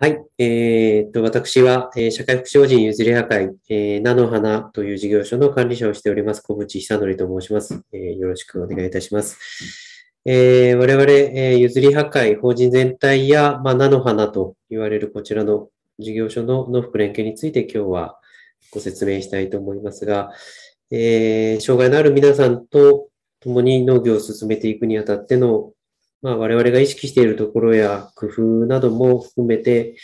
はい。えー、っと、私は、えー、社会福祉法人ゆずり破壊、えー、菜の花という事業所の管理者をしております、小渕久則と申します、えー。よろしくお願いいたします。えー、我々、えー、ゆずり破壊、法人全体や、まあ、菜の花と言われるこちらの事業所の農福連携について今日はご説明したいと思いますが、えー、障害のある皆さんと共に農業を進めていくにあたってのまあ、我々が意識しているところや工夫なども含めて、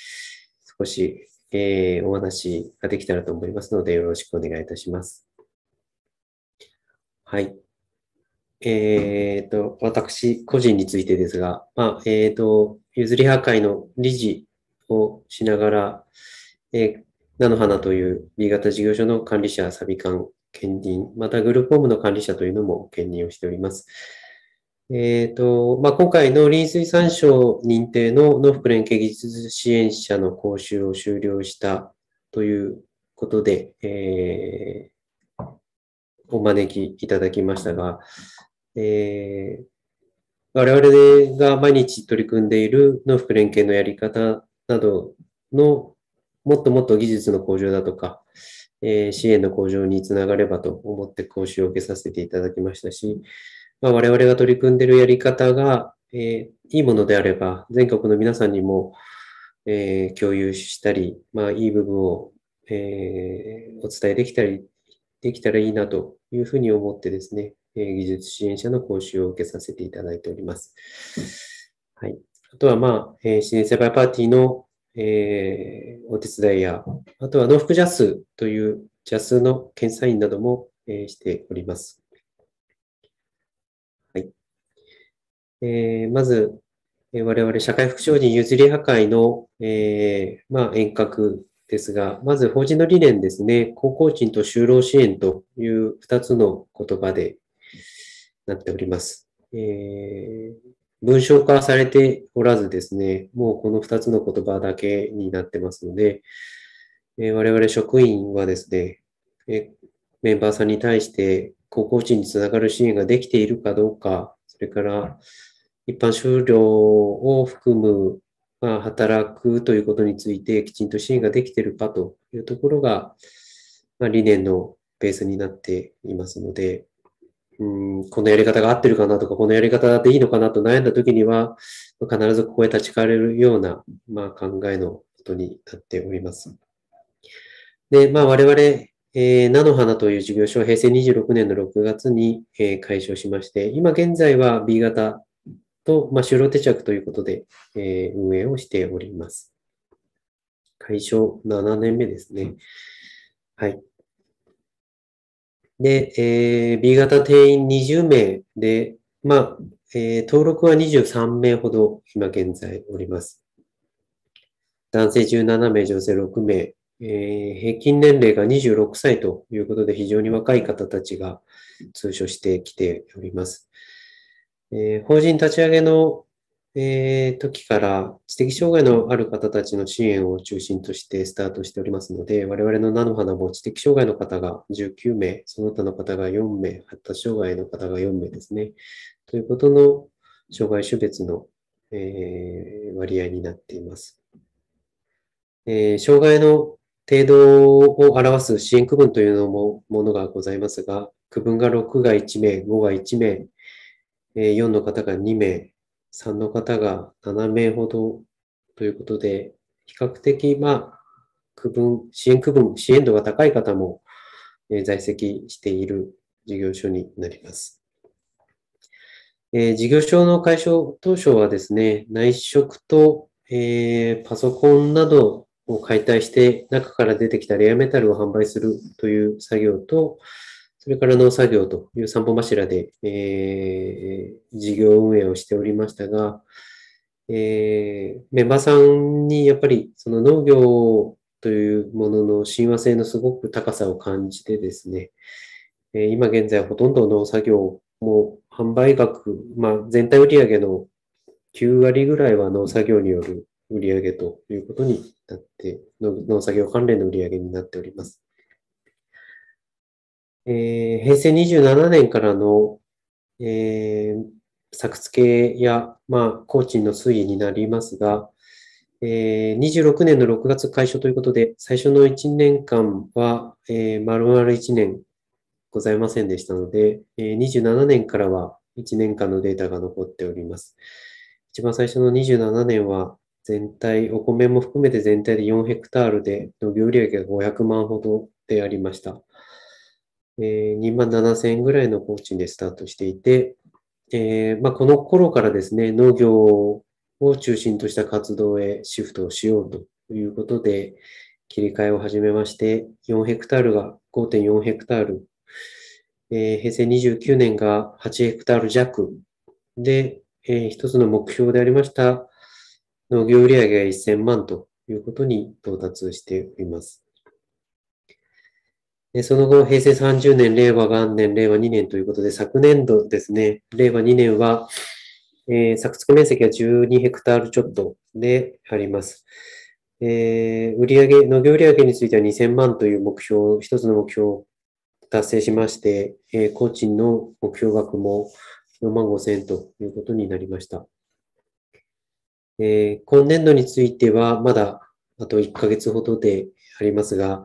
少し、えー、お話ができたらと思いますので、よろしくお願いいたします。はい。えっ、ー、と、私個人についてですが、まあ、えっ、ー、と、譲り破壊の理事をしながら、えー、菜の花という B 型事業所の管理者、サビ管、兼任、またグループホームの管理者というのも兼任をしております。えー、と、まあ、今回の林水産省認定の農福連携技術支援者の講習を終了したということで、えー、お招きいただきましたが、えー、我々が毎日取り組んでいる農福連携のやり方などのもっともっと技術の向上だとか、えー、支援の向上につながればと思って講習を受けさせていただきましたし、まあ、我々が取り組んでいるやり方が、えー、いいものであれば、全国の皆さんにも、えー、共有したり、まあ、いい部分を、えー、お伝えできたり、できたらいいなというふうに思ってですね、えー、技術支援者の講習を受けさせていただいております。はい。あとは、まあ、えー、支援セバパーティーの、えー、お手伝いや、あとは、農福ジャスというジャスの検査員なども、えー、しております。えー、まず、え我々社会福祉法人譲り破壊の、えー、まあ、遠隔ですが、まず法人の理念ですね、高校賃と就労支援という2つの言葉でなっております。えー、文章化されておらずですね、もうこの2つの言葉だけになってますので、えー、我々職員はですね、えメンバーさんに対して高校賃につながる支援ができているかどうか、それから一般就労を含む、まあ、働くということについてきちんと支援ができているかというところが、まあ、理念のベースになっていますので、うんこのやり方が合ってるかなとか、このやり方でいいのかなと悩んだ時には、必ずここへ立ち返れるような、まあ、考えのことになっております。で、まあ、我々、えー、菜の花という事業所は平成26年の6月に、えー、解消しまして、今現在は B 型と、まあ、就労手着ということで、えー、運営をしております。解消7年目ですね。はい。で、えー、B 型定員20名で、まあ、えー、登録は23名ほど今現在おります。男性17名、女性6名、えー、平均年齢が26歳ということで非常に若い方たちが通所してきております。えー、法人立ち上げの、えー、時から知的障害のある方たちの支援を中心としてスタートしておりますので、我々の菜の花も知的障害の方が19名、その他の方が4名、発達障害の方が4名ですね。ということの障害種別の、えー、割合になっています。え障害の程度を表す支援区分というのもものがございますが、区分が6が1名、5が1名、4の方が2名、3の方が7名ほどということで、比較的、まあ、区分、支援区分、支援度が高い方も在籍している事業所になります。え事業所の解消当初はですね、内職と、えー、パソコンなどを解体して中から出てきたレアメタルを販売するという作業と、それから農作業という散歩柱で、えー、事業運営をしておりましたが、えー、メンバーさんにやっぱりその農業というものの親和性のすごく高さを感じてですね、えー、今現在ほとんど農作業も販売額、まあ、全体売上の9割ぐらいは農作業による売上ということになって、農作業関連の売上になっております。えー、平成27年からの、えー、作付けや、まあ、工賃の推移になりますが、えー、26年の6月解消ということで、最初の1年間は、えー、丸々1年ございませんでしたので、えー、27年からは1年間のデータが残っております。一番最初の27年は、全体、お米も含めて全体で4ヘクタールで、農業売上が500万ほどでありました。えー、2万7000円ぐらいの工賃でスタートしていて、えー、まあ、この頃からですね、農業を中心とした活動へシフトをしようということで、切り替えを始めまして、4ヘクタールが5.4ヘクタール、えー、平成29年が8ヘクタール弱で、えー、一つの目標でありました農業売上が1000万ということに到達しております。で、その後、平成30年、令和元年、令和2年ということで、昨年度ですね、令和2年は、えー、作付面積は12ヘクタールちょっとであります。えー、売上、農業売上については2000万という目標、一つの目標を達成しまして、えー、工賃の目標額も4万5千円ということになりました。えー、今年度については、まだあと1ヶ月ほどで、ありますが、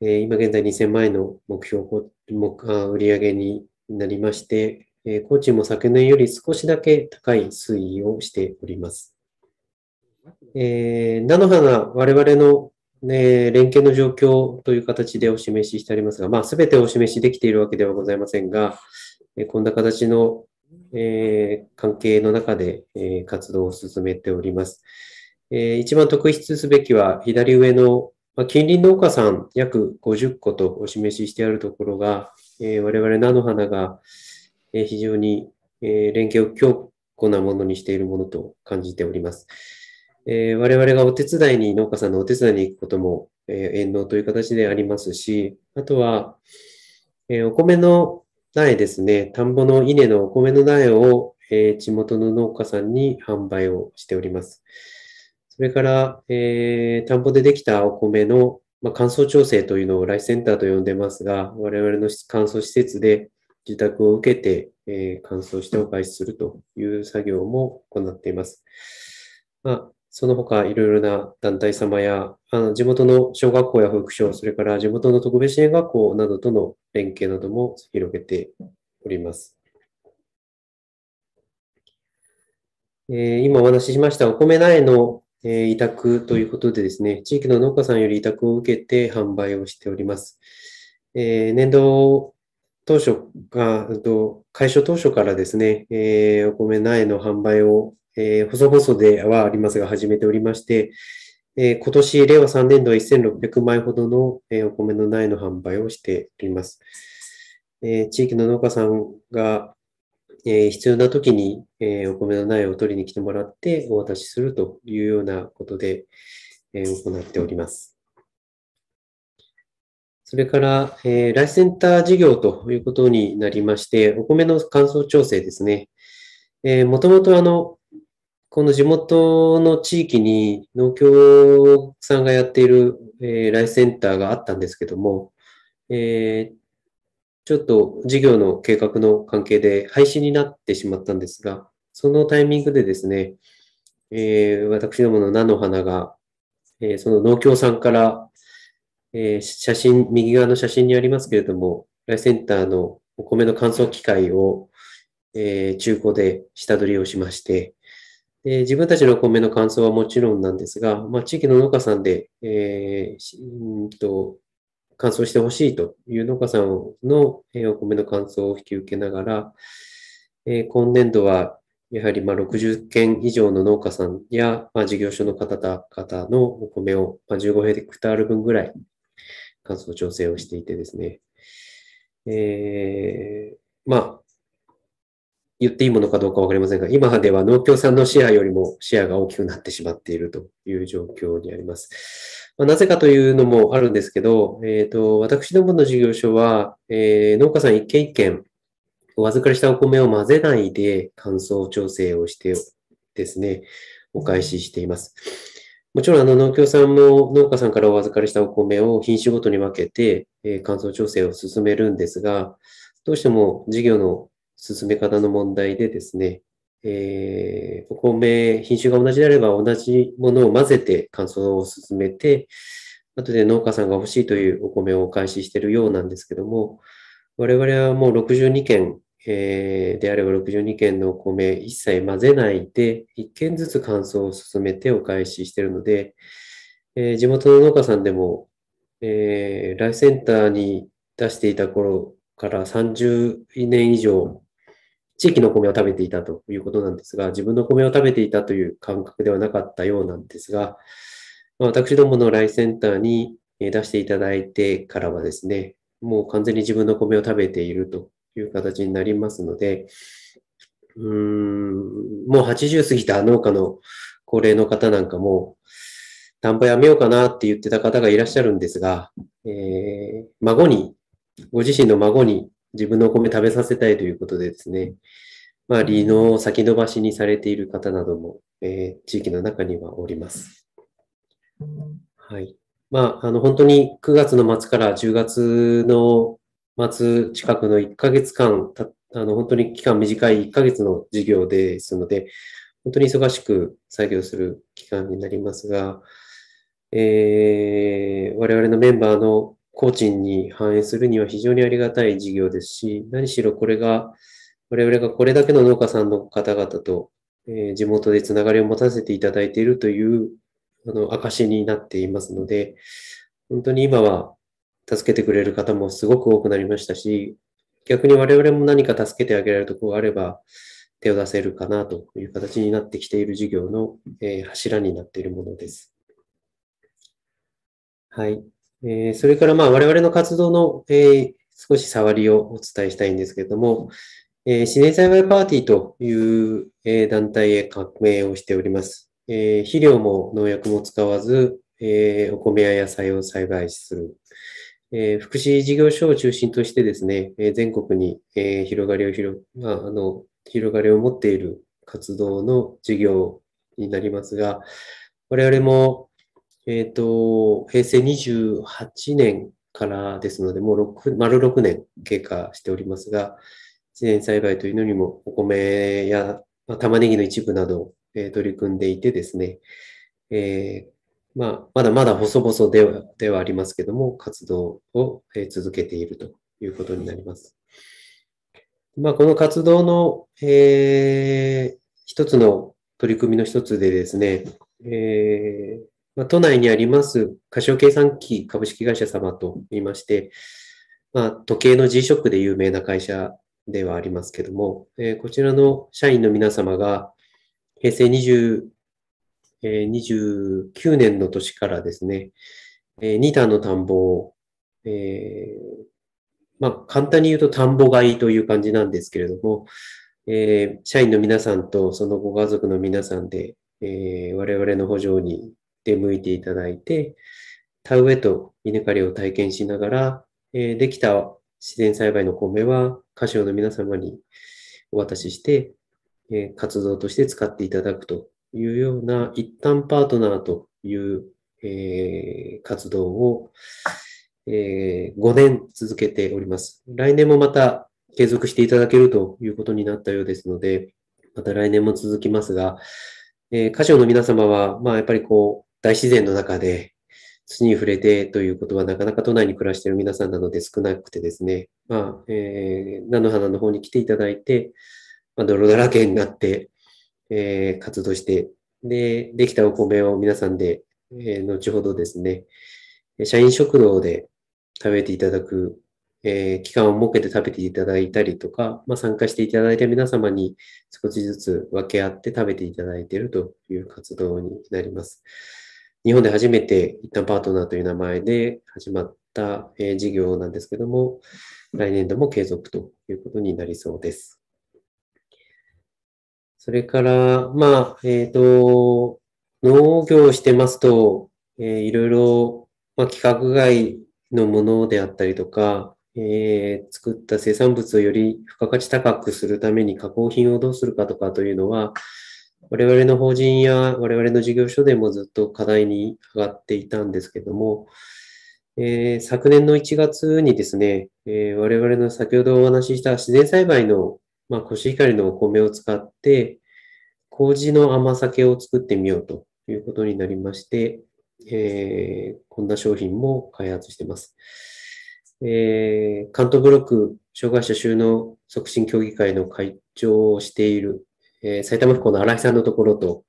えー、今現在2000万円の目標目あ売上げになりまして、えー、チも昨年より少しだけ高い推移をしております。えー、菜の花、我々の、ね、連携の状況という形でお示ししてありますが、まあ、全てお示しできているわけではございませんが、えこんな形の、え関係の中で、え活動を進めております。えー、一番特筆すべきは左上のまあ、近隣農家さん約50個とお示ししてあるところが、えー、我々菜の花が、えー、非常に、えー、連携を強固なものにしているものと感じております。えー、我々がお手伝いに、農家さんのお手伝いに行くことも、えー、遠農という形でありますし、あとは、えー、お米の苗ですね、田んぼの稲のお米の苗を、えー、地元の農家さんに販売をしております。それから、えー、田んぼでできたお米の、まあ、乾燥調整というのをライスセンターと呼んでますが、我々の乾燥施設で自宅を受けて、えー、乾燥してお返しするという作業も行っています。まあ、その他いろいろな団体様や、あの地元の小学校や保育所、それから地元の特別支援学校などとの連携なども広げております。えー、今お話ししましたお米苗のえ委託ということでですね、地域の農家さんより委託を受けて販売をしております。えー、年度当初が、開所当初からですね、えー、お米苗の販売を、えー、細々ではありますが始めておりまして、え今年、令和3年度は1600枚ほどの、えお米の苗の販売をしております。え地域の農家さんが、えー、必要な時に、えー、お米の苗を取りに来てもらってお渡しするというようなことで、えー、行っております。それから、えー、ライスセンター事業ということになりまして、お米の乾燥調整ですね。えー、もともとあの、この地元の地域に農協さんがやっている、えー、ライスセンターがあったんですけども、えー、ちょっと事業の計画の関係で廃止になってしまったんですが、そのタイミングでですね、えー、私どもの菜の花が、えー、その農協さんから、えー、写真、右側の写真にありますけれども、ライセンターのお米の乾燥機械を、えー、中古で下取りをしまして、で自分たちのお米の乾燥はもちろんなんですが、まあ、地域の農家さんで、えー、んと乾燥してほしいという農家さんの、えお米の乾燥を引き受けながら、え今年度はやはりまあ60件以上の農家さんや、まあ、事業所の方々のお米を、まあ、15ヘクタール分ぐらい乾燥調整をしていてですね、えまあ、言っていいものかどうかわかりませんが、今では農協さんのシェアよりもシェアが大きくなってしまっているという状況にあります。まあ、なぜかというのもあるんですけど、えっ、ー、と、私どもの事業所は、えー、農家さん一軒一軒、お預かりしたお米を混ぜないで乾燥調整をしてですね、お返ししています。もちろん、あの、農協さんも農家さんからお預かりしたお米を品種ごとに分けて、えー、乾燥調整を進めるんですが、どうしても事業の進め方の問題でですね、えー、お米、品種が同じであれば同じものを混ぜて乾燥を進めて、後で農家さんが欲しいというお米をお返ししているようなんですけども、我々はもう62件、えー、であれば62件のお米一切混ぜないで、1件ずつ乾燥を進めてお返ししているので、えー、地元の農家さんでも、えー、ライフセンターに出していた頃から30年以上地域の米を食べていたということなんですが、自分の米を食べていたという感覚ではなかったようなんですが、私どものライセンターに出していただいてからはですね、もう完全に自分の米を食べているという形になりますので、うーん、もう80過ぎた農家の高齢の方なんかも、田んぼやめようかなって言ってた方がいらっしゃるんですが、えー、孫に、ご自身の孫に自分のお米食べさせたいということでですね、まあ、離農を先延ばしにされている方なども、えー、地域の中にはおります。はい。まあ、あの、本当に9月の末から10月の末近くの1ヶ月間、あの、本当に期間短い1ヶ月の授業ですので、本当に忙しく作業する期間になりますが、えー、我々のメンバーの工賃に反映するには非常にありがたい事業ですし、何しろこれが、我々がこれだけの農家さんの方々と、え地元でつながりを持たせていただいているというあの証になっていますので、本当に今は助けてくれる方もすごく多くなりましたし、逆に我々も何か助けてあげられるところがあれば手を出せるかなという形になってきている事業の、え柱になっているものです。はい。えー、それからまあ我々の活動の、えー、少し触りをお伝えしたいんですけれども、えー、自然栽培パーティーという、えー、団体へ革命をしております。えー、肥料も農薬も使わず、えー、お米や野菜を栽培する。えー、福祉事業所を中心としてですね、えー、全国に、えー、広がりを広、まあ、あの、広がりを持っている活動の事業になりますが、我々も、えっ、ー、と、平成28年からですので、もう6丸6年経過しておりますが、自然栽培というのにもお米や、まあ、玉ねぎの一部など、えー、取り組んでいてですね、えー、まあ、まだまだ細々ではではありますけども、活動を、えー、続けているということになります。まあ、この活動の、えー、一つの取り組みの一つでですね、えーまあ、都内にありますカシオ計算機株式会社様と言いまして、まあ、時計の G ショックで有名な会社ではありますけども、えー、こちらの社員の皆様が平成20、えー、29年の年からですね、えー、2段の田んぼを、えー、まあ、簡単に言うと田んぼ買いという感じなんですけれども、えー、社員の皆さんとそのご家族の皆さんで、えー、我々の補助に出向いていただいて、田植えと稲刈りを体験しながら、えー、できた自然栽培の米は、歌唱の皆様にお渡しして、えー、活動として使っていただくというような、一旦パートナーという、えー、活動を、えー、5年続けております。来年もまた継続していただけるということになったようですので、また来年も続きますが、えー、歌唱の皆様は、まあやっぱりこう、大自然の中で土に触れてということはなかなか都内に暮らしている皆さんなので少なくてですね、まあ、えー、菜の花の方に来ていただいて、まあ、泥だらけになって、えー、活動して、で、できたお米を皆さんで、えー、後ほどですね、社員食堂で食べていただく、えー、期間を設けて食べていただいたりとか、まあ、参加していただいた皆様に少しずつ分け合って食べていただいているという活動になります。日本で初めて一旦パートナーという名前で始まった事業なんですけども、来年度も継続ということになりそうです。それから、まあ、えっ、ー、と、農業をしてますと、えー、いろいろ、まあ、規格外のものであったりとか、えー、作った生産物をより付加価値高くするために加工品をどうするかとかというのは、我々の法人や我々の事業所でもずっと課題に上がっていたんですけども、えー、昨年の1月にですね、えー、我々の先ほどお話しした自然栽培の、まあ、コシヒカリのお米を使って、麹の甘酒を作ってみようということになりまして、えー、こんな商品も開発しています。えー、関東ブロック障害者収納促進協議会の会長をしているえー、埼玉府の荒井さんのところと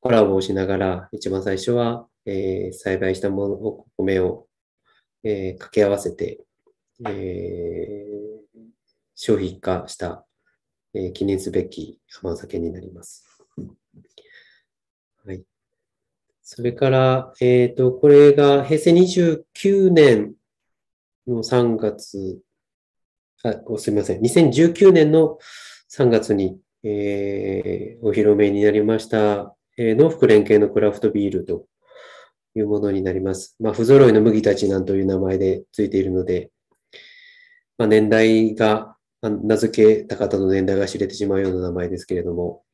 コラボをしながら、一番最初は、えー、栽培したものを、米を、えー、掛け合わせて、えー、消費化した、えー、記念すべき甘酒になります。はい。それから、えっ、ー、と、これが平成29年の3月、あ、すみません。2019年の3月に、えー、お披露目になりました、えー、農福連携のクラフトビールというものになります。まあ、不揃いの麦たちなんという名前でついているので、まあ、年代が、名付けた方の年代が知れてしまうような名前ですけれども、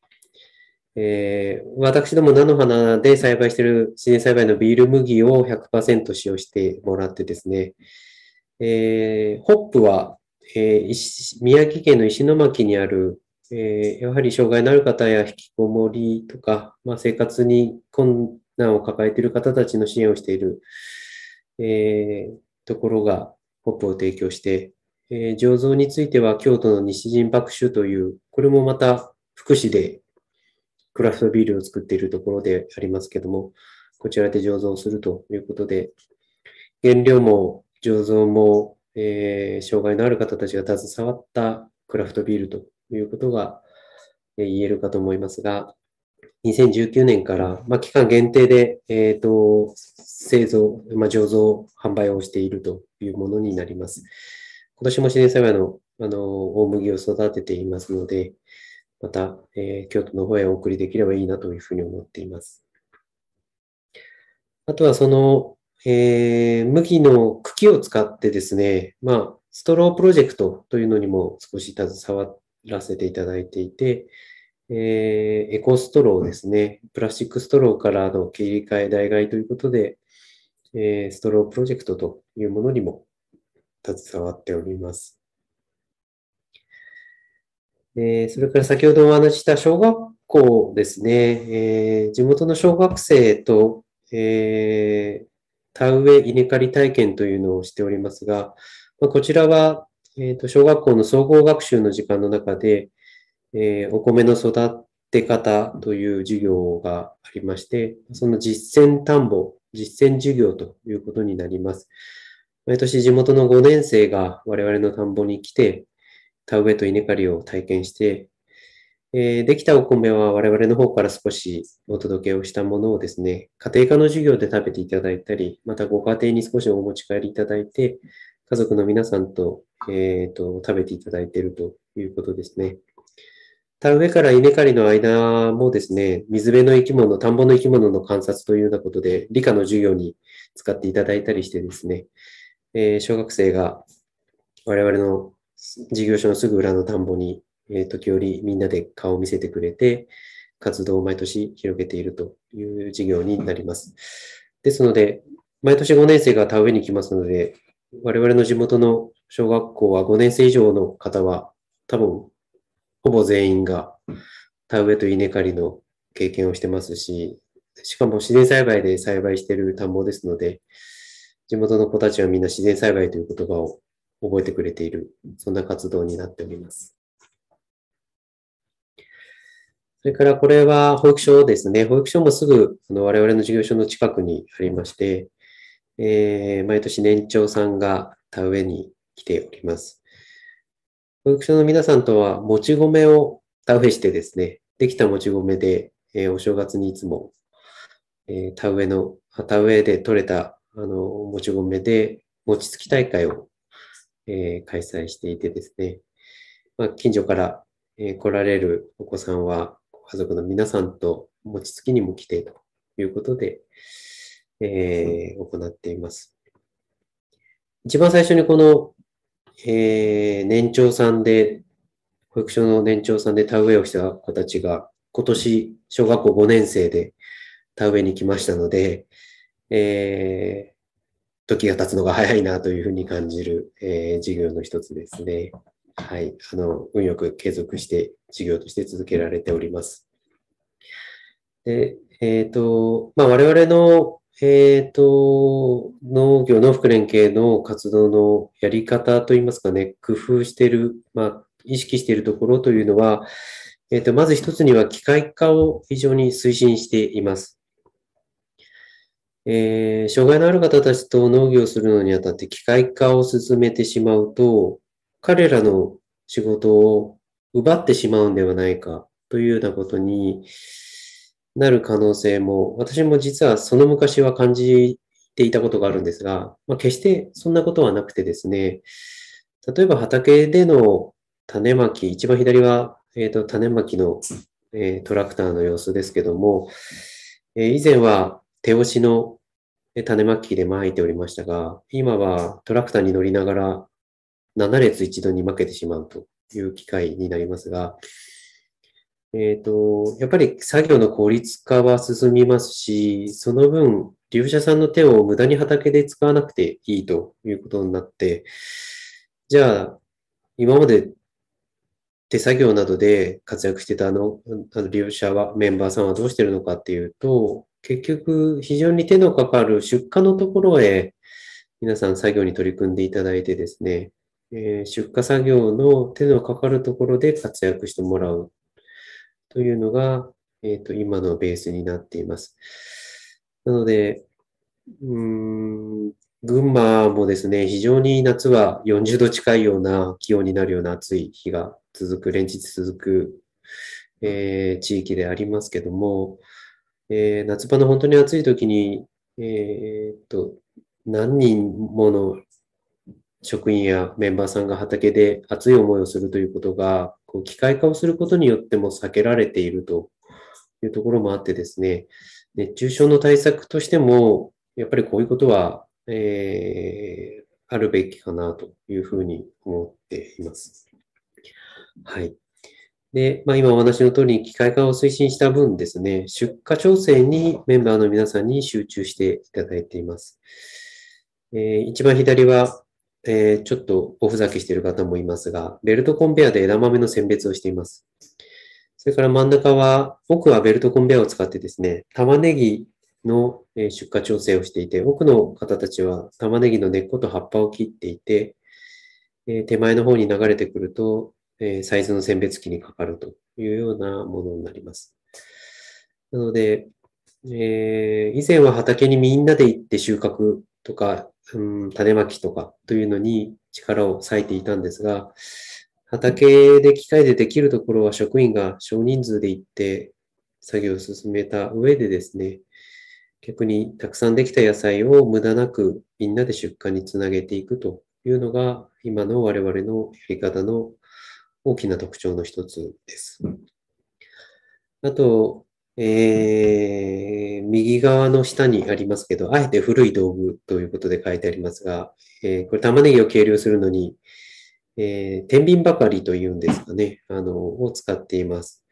えー、私ども菜の花で栽培している自然栽培のビール麦を100%使用してもらってですね、えー、ホップは、えー、宮城県の石巻にあるえー、やはり障害のある方や引きこもりとか、まあ、生活に困難を抱えている方たちの支援をしている、えー、ところがホップを提供して、えー、醸造については京都の西陣爆酒という、これもまた福祉でクラフトビールを作っているところでありますけども、こちらで醸造するということで、原料も醸造も、えー、障害のある方たちが携わったクラフトビールということが言えるかと思いますが、2019年から、まあ、期間限定で、えっ、ー、と、製造、まあ、醸造、販売をしているというものになります。今年も自然栽培の、あの、大麦を育てていますので、また、えー、京都の方へお送りできればいいなというふうに思っています。あとは、その、えー、麦の茎を使ってですね、まあ、ストロープロジェクトというのにも少し携わっらせていただいていて、えー、エコストローですね。プラスチックストローからの切り替え代替ということで、えー、ストロープロジェクトというものにも携わっております。えー、それから先ほどお話しした小学校ですね。えー、地元の小学生と、えー、田植え稲刈り体験というのをしておりますが、まあ、こちらはえっ、ー、と、小学校の総合学習の時間の中で、えー、お米の育て方という授業がありまして、その実践田んぼ、実践授業ということになります。毎年地元の5年生が我々の田んぼに来て、田植えと稲刈りを体験して、えー、できたお米は我々の方から少しお届けをしたものをですね、家庭科の授業で食べていただいたり、またご家庭に少しお持ち帰りいただいて、家族の皆さんと、えっ、ー、と、食べていただいているということですね。田植えから稲刈りの間もですね、水辺の生き物、田んぼの生き物の観察というようなことで、理科の授業に使っていただいたりしてですね、えー、小学生が我々の事業所のすぐ裏の田んぼに、えー、時折みんなで顔を見せてくれて、活動を毎年広げているという授業になります。ですので、毎年5年生が田植えに来ますので、我々の地元の小学校は5年生以上の方は、多分、ほぼ全員が田植えと稲刈りの経験をしてますし、しかも自然栽培で栽培している田んぼですので、地元の子たちはみんな自然栽培という言葉を覚えてくれている、そんな活動になっております。それからこれは保育所ですね。保育所もすぐの我々の事業所の近くにありまして、えー、毎年年長さんが田植えに来ております。保育所の皆さんとは、もち米を田植えしてですね、できたもち米で、えー、お正月にいつも、えー、田植えの、田植えで取れた、あの、もち米で、餅つき大会を、えー、開催していてですね、まあ、近所から、え来られるお子さんは、ご家族の皆さんと餅つきにも来てということで、えー、行っています。一番最初にこの、えー、年長さんで、保育所の年長さんで田植えをした子たちが、今年小学校5年生で田植えに来ましたので、えー、時が経つのが早いなというふうに感じる、えー、授業の一つですね。はい。あの、運よく継続して授業として続けられております。で、えっ、ー、と、まあ、我々のえっ、ー、と、農業、農福連携の活動のやり方といいますかね、工夫している、まあ、意識しているところというのは、えっ、ー、と、まず一つには機械化を非常に推進しています。えー、障害のある方たちと農業をするのにあたって機械化を進めてしまうと、彼らの仕事を奪ってしまうんではないかというようなことに、なる可能性も、私も実はその昔は感じていたことがあるんですが、まあ、決してそんなことはなくてですね、例えば畑での種まき、一番左は、えーと、種まきの、えー、トラクターの様子ですけども、えー、以前は手押しの種まきで巻いておりましたが、今はトラクターに乗りながら7列一度に巻けてしまうという機会になりますが、えっ、ー、と、やっぱり作業の効率化は進みますし、その分、利用者さんの手を無駄に畑で使わなくていいということになって、じゃあ、今まで手作業などで活躍してたあの、あの利用者は、メンバーさんはどうしてるのかっていうと、結局、非常に手のかかる出荷のところへ、皆さん作業に取り組んでいただいてですね、えー、出荷作業の手のかかるところで活躍してもらうというのが、えっ、ー、と、今のベースになっています。なので、うん、群馬もですね、非常に夏は40度近いような気温になるような暑い日が続く、連日続く、えー、地域でありますけども、えー、夏場の本当に暑い時に、えー、っと、何人もの職員やメンバーさんが畑で熱い思いをするということが、こう機械化をすることによっても避けられているというところもあってですね、熱中症の対策としても、やっぱりこういうことは、えー、あるべきかなというふうに思っています。はい。で、まあ、今お話の通り機械化を推進した分ですね、出荷調整にメンバーの皆さんに集中していただいています。えー、一番左はえー、ちょっとおふざけしている方もいますが、ベルトコンベアで枝豆の選別をしています。それから真ん中は、奥はベルトコンベアを使ってですね、玉ねぎの出荷調整をしていて、奥の方たちは玉ねぎの根っこと葉っぱを切っていて、え手前の方に流れてくると、えサイズの選別機にかかるというようなものになります。なので、えー、以前は畑にみんなで行って収穫とかうん、種まきとかというのに力を割いていたんですが、畑で機械でできるところは職員が少人数で行って作業を進めた上でですね、逆にたくさんできた野菜を無駄なくみんなで出荷につなげていくというのが今の我々のやり方の大きな特徴の一つです。あと、えー、右側の下にありますけど、あえて古い道具ということで書いてありますが、えー、これ玉ねぎを計量するのに、えー、天秤ばかりというんですかね、あの、を使っています。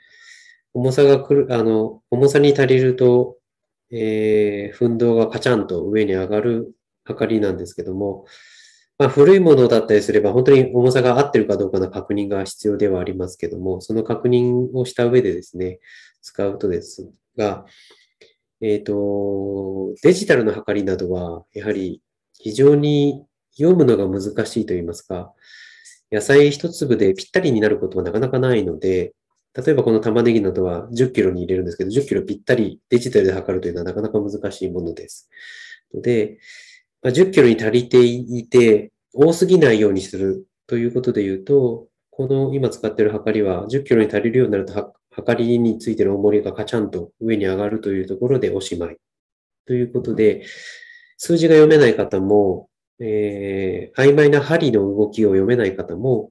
重さがくる、あの、重さに足りると、えー、奮がカチャンと上に上がるはかりなんですけども、まあ、古いものだったりすれば、本当に重さが合ってるかどうかの確認が必要ではありますけども、その確認をした上でですね、使うとですが、えっ、ー、と、デジタルの測りなどは、やはり非常に読むのが難しいと言いますか、野菜一粒でぴったりになることはなかなかないので、例えばこの玉ねぎなどは10キロに入れるんですけど、10キロぴったりデジタルで測るというのはなかなか難しいものです。ので、まあ、10キロに足りていて、多すぎないようにするということで言うと、この今使っている測りは10キロに足りるようになるとはかりについての重りがカチャンと上に上がるというところでおしまい。ということで、数字が読めない方も、えー、曖昧な針の動きを読めない方も、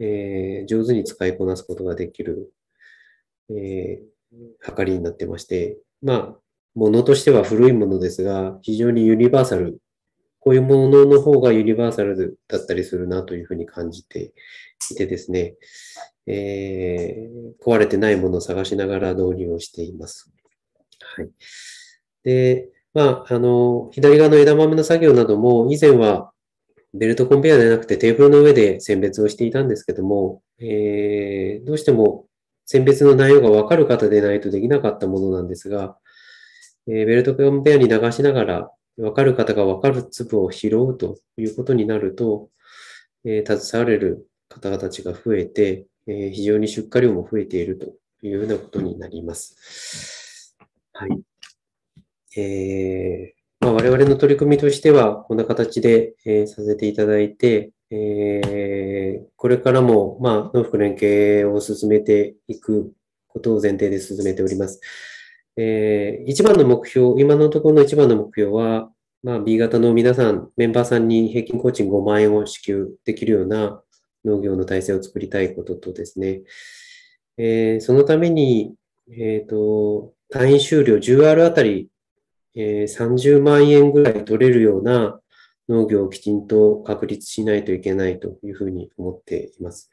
えー、上手に使いこなすことができる、えー、はかりになってまして、まあ、ものとしては古いものですが、非常にユニバーサルこういうものの方がユニバーサルだったりするなというふうに感じていてですね、えー、壊れてないものを探しながら導入をしています。はい。で、まあ、あの、左側の枝豆の作業なども、以前はベルトコンベヤーではなくてテーブルの上で選別をしていたんですけども、えー、どうしても選別の内容がわかる方でないとできなかったものなんですが、えー、ベルトコンベヤーに流しながら分かる方が分かる粒を拾うということになると、えー、携われる方たちが増えて、えー、非常に出荷量も増えているというようなことになります。はい。えー、まあ、我々の取り組みとしては、こんな形で、えー、させていただいて、えー、これからも、まあ、農福連携を進めていくことを前提で進めております。えー、一番の目標、今のところの一番の目標は、まあ、B 型の皆さん、メンバーさんに平均工賃5万円を支給できるような農業の体制を作りたいこととですね、えー、そのために、えっ、ー、と、単位収量 10R あたり、えー、30万円ぐらい取れるような農業をきちんと確立しないといけないというふうに思っています。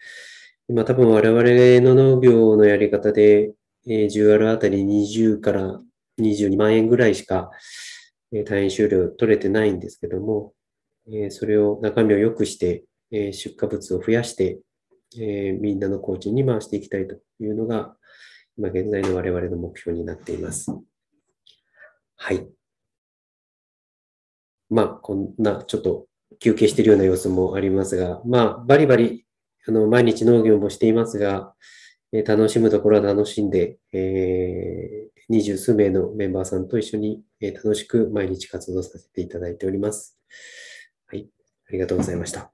今多分我々の農業のやり方で、えー、10R あたり20から22万円ぐらいしか、えー、単位収量取れてないんですけども、えー、それを中身を良くして、えー、出荷物を増やして、えー、みんなの工賃に回していきたいというのが、今現在の我々の目標になっています。はい。まあ、こんな、ちょっと休憩しているような様子もありますが、まあ、バリバリ、あの、毎日農業もしていますが、え楽しむところは楽しんで、えー、20数名のメンバーさんと一緒に、え楽しく毎日活動させていただいております。はい、ありがとうございました。